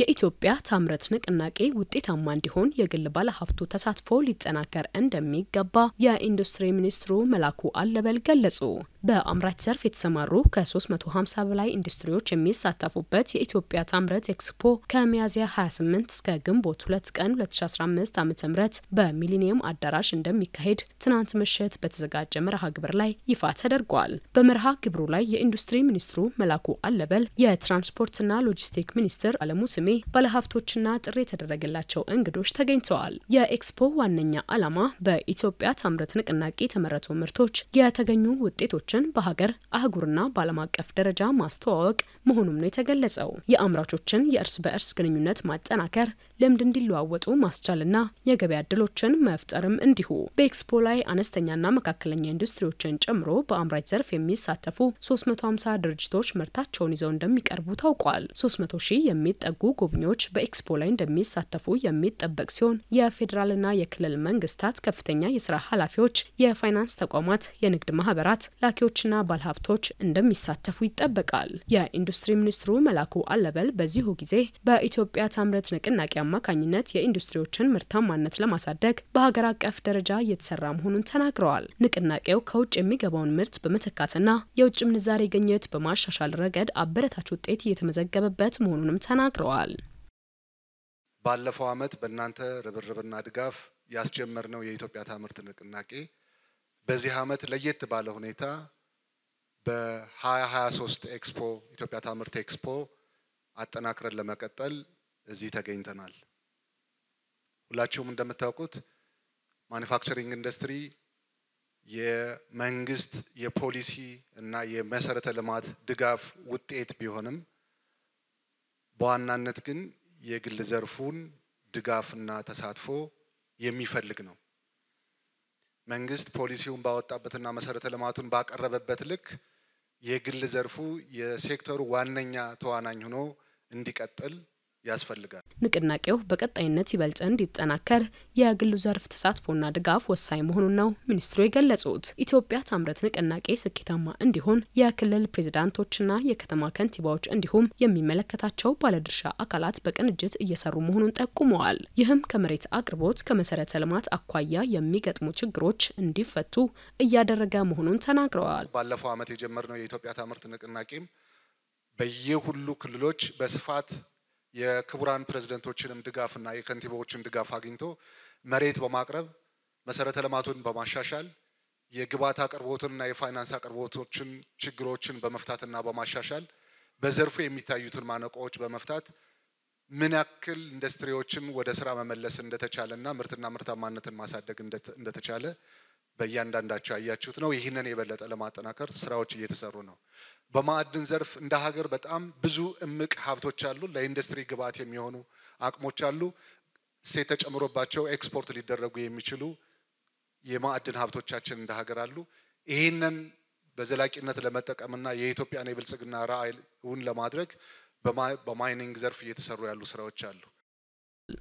የኢትዮጵያ ታምረት ንቅናቄ ውጤታማ እንዲሆን የግል ባለሀብቱ ተሳትፎ ሊጠናከር እንደሚገባ የኢንዱስትሪ ሚኒስትሩ መላኩ አለበል ገለጹ። በአምራች ዘርፍ የተሰማሩ ከ350 በላይ ኢንዱስትሪዎች የሚሳተፉበት የኢትዮጵያ ታምረት ኤክስፖ ከሚያዝያ 28 እስከ ግንቦት 2 ቀን 2015 ዓ ም በሚሊኒየም አዳራሽ እንደሚካሄድ ትናንት ምሽት በተዘጋጀ መርሃ ግብር ላይ ይፋ ተደርጓል። በመርሃ ግብሩ ላይ የኢንዱስትሪ ሚኒስትሩ መላኩ አለበል፣ የትራንስፖርትና ሎጂስቲክ ሚኒስትር አለሙ ስሜ ቅዳሜ ባለሀብቶችና ጥሪ የተደረገላቸው እንግዶች ተገኝተዋል። የኤክስፖ ዋነኛ ዓላማ በኢትዮጵያ ታምረት ንቅናቄ የተመረቱ ምርቶች የተገኙ ውጤቶችን በሀገር አህጉርና በዓለም አቀፍ ደረጃ ማስተዋወቅ መሆኑም ነው የተገለጸው። የአምራቾችን የእርስ በእርስ ግንኙነት ማጠናከር ልምድ እንዲለዋወጡ ማስቻልና የገበያ እድሎችን መፍጠርም እንዲሁ። በኤክስፖ ላይ አነስተኛና መካከለኛ ኢንዱስትሪዎችን ጨምሮ በአምራች ዘርፍ የሚሳተፉ 350 ድርጅቶች ምርታቸውን ይዘው እንደሚቀርቡ ታውቋል። 300 ሺህ የሚጠጉ ጎብኚዎች በኤክስፖ ላይ እንደሚሳተፉ የሚጠበቅ ሲሆን የፌዴራልና የክልል መንግስታት ከፍተኛ የስራ ኃላፊዎች፣ የፋይናንስ ተቋማት፣ የንግድ ማህበራት፣ ላኪዎችና ባለሀብቶች እንደሚሳተፉ ይጠበቃል። የኢንዱስትሪ ሚኒስትሩ መላኩ አለበል በዚሁ ጊዜ በኢትዮጵያ ታምረት ንቅናቄ አማካኝነት የኢንዱስትሪዎችን ምርታማነት ለማሳደግ በሀገር አቀፍ ደረጃ እየተሰራ መሆኑን ተናግረዋል። ንቅናቄው ከውጭ የሚገባውን ምርት በመተካትና የውጭ ምንዛሬ ግኝት በማሻሻል ረገድ አበረታች ውጤት እየተመዘገበበት መሆኑንም ተናግረዋል። ባለፈው ዓመት በእናንተ ርብርብና ድጋፍ ያስጀመርነው የኢትዮጵያ ታምርት ንቅናቄ በዚህ ዓመት ለየት ባለ ሁኔታ በ2023 ኤክስፖ ኢትዮጵያ ታምርት ኤክስፖ አጠናክረን ለመቀጠል እዚህ ተገኝተናል። ሁላችሁም እንደምታውቁት ማኒፋክቸሪንግ ኢንዱስትሪ የመንግስት የፖሊሲ እና የመሰረተ ልማት ድጋፍ ውጤት ቢሆንም በዋናነት ግን የግል ዘርፉን ድጋፍና ተሳትፎ የሚፈልግ ነው። መንግስት ፖሊሲውን ባወጣበትና መሰረተ ልማቱን ባቀረበበት ልክ የግል ዘርፉ የሴክተሩ ዋነኛ ተዋናኝ ሆኖ እንዲቀጥል ያስፈልጋል። ንቅናቄው በቀጣይነት ይበልጥ እንዲጠናከር የግሉ ዘርፍ ተሳትፎና ድጋፍ ወሳኝ መሆኑን ነው ሚኒስትሩ የገለጹት። ኢትዮጵያ ታምረት ንቅናቄ ስኬታማ እንዲሆን የክልል ፕሬዚዳንቶችና የከተማ ከንቲባዎች እንዲሁም የሚመለከታቸው ባለድርሻ አካላት በቅንጅት እየሰሩ መሆኑን ጠቁመዋል። ይህም ከመሬት አቅርቦት ከመሰረተ ልማት አኳያ የሚገጥሙ ችግሮች እንዲፈቱ እያደረገ መሆኑን ተናግረዋል። ባለፈው ዓመት የጀመርነው የኢትዮጵያ ታምርት ንቅናቄም በየሁሉ ክልሎች በስፋት የክቡራን ፕሬዝደንቶችንም ድጋፍና የከንቲባዎችን ድጋፍ አግኝቶ መሬት በማቅረብ መሰረተ ልማቱን በማሻሻል የግብዓት አቅርቦትንና የፋይናንስ አቅርቦቶችን ችግሮችን በመፍታትና በማሻሻል በዘርፉ የሚታዩትን ማነቆዎች በመፍታት ምን ያክል ኢንዱስትሪዎችን ወደ ስራ መመለስ እንደተቻለና ምርትና ምርታማነትን ማሳደግ እንደተቻለ በእያንዳንዳቸው ያያችሁት ነው። ይህንን የበለጠ ለማጠናከር ስራዎች እየተሰሩ ነው። በማዕድን ዘርፍ እንደ ሀገር በጣም ብዙ እምቅ ሀብቶች አሉ። ለኢንዱስትሪ ግብዓት የሚሆኑ አቅሞች አሉ። ሴት ተጨምሮባቸው ኤክስፖርት ሊደረጉ የሚችሉ የማዕድን ሀብቶቻችን እንደ ሀገር አሉ። ይህንን በዘላቂነት ለመጠቀምና የኢትዮጵያን የብልጽግና ራዕይ እውን ለማድረግ በማይኒንግ ዘርፍ እየተሰሩ ያሉ ስራዎች አሉ።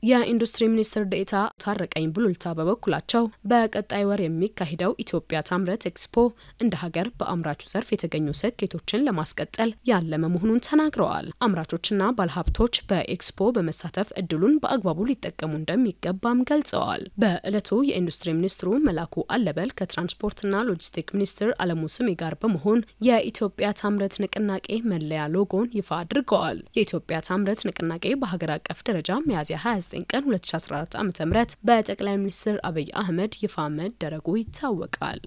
የኢንዱስትሪ ሚኒስትር ዴኤታ ታረቀኝ ብሉልታ በበኩላቸው በቀጣይ ወር የሚካሄደው ኢትዮጵያ ታምረት ኤክስፖ እንደ ሀገር በአምራቹ ዘርፍ የተገኙ ስኬቶችን ለማስቀጠል ያለመ መሆኑን ተናግረዋል። አምራቾችና ባለሀብቶች በኤክስፖ በመሳተፍ እድሉን በአግባቡ ሊጠቀሙ እንደሚገባም ገልጸዋል። በእለቱ የኢንዱስትሪ ሚኒስትሩ መላኩ አለበል ከትራንስፖርትና ሎጂስቲክ ሚኒስትር አለሙ ስሜ ጋር በመሆን የኢትዮጵያ ታምረት ንቅናቄ መለያ ሎጎን ይፋ አድርገዋል። የኢትዮጵያ ታምረት ንቅናቄ በሀገር አቀፍ ደረጃ ሚያዝያ 20 29 ቀን 2014 ዓ ም በጠቅላይ ሚኒስትር አብይ አህመድ ይፋ መደረጉ ይታወቃል።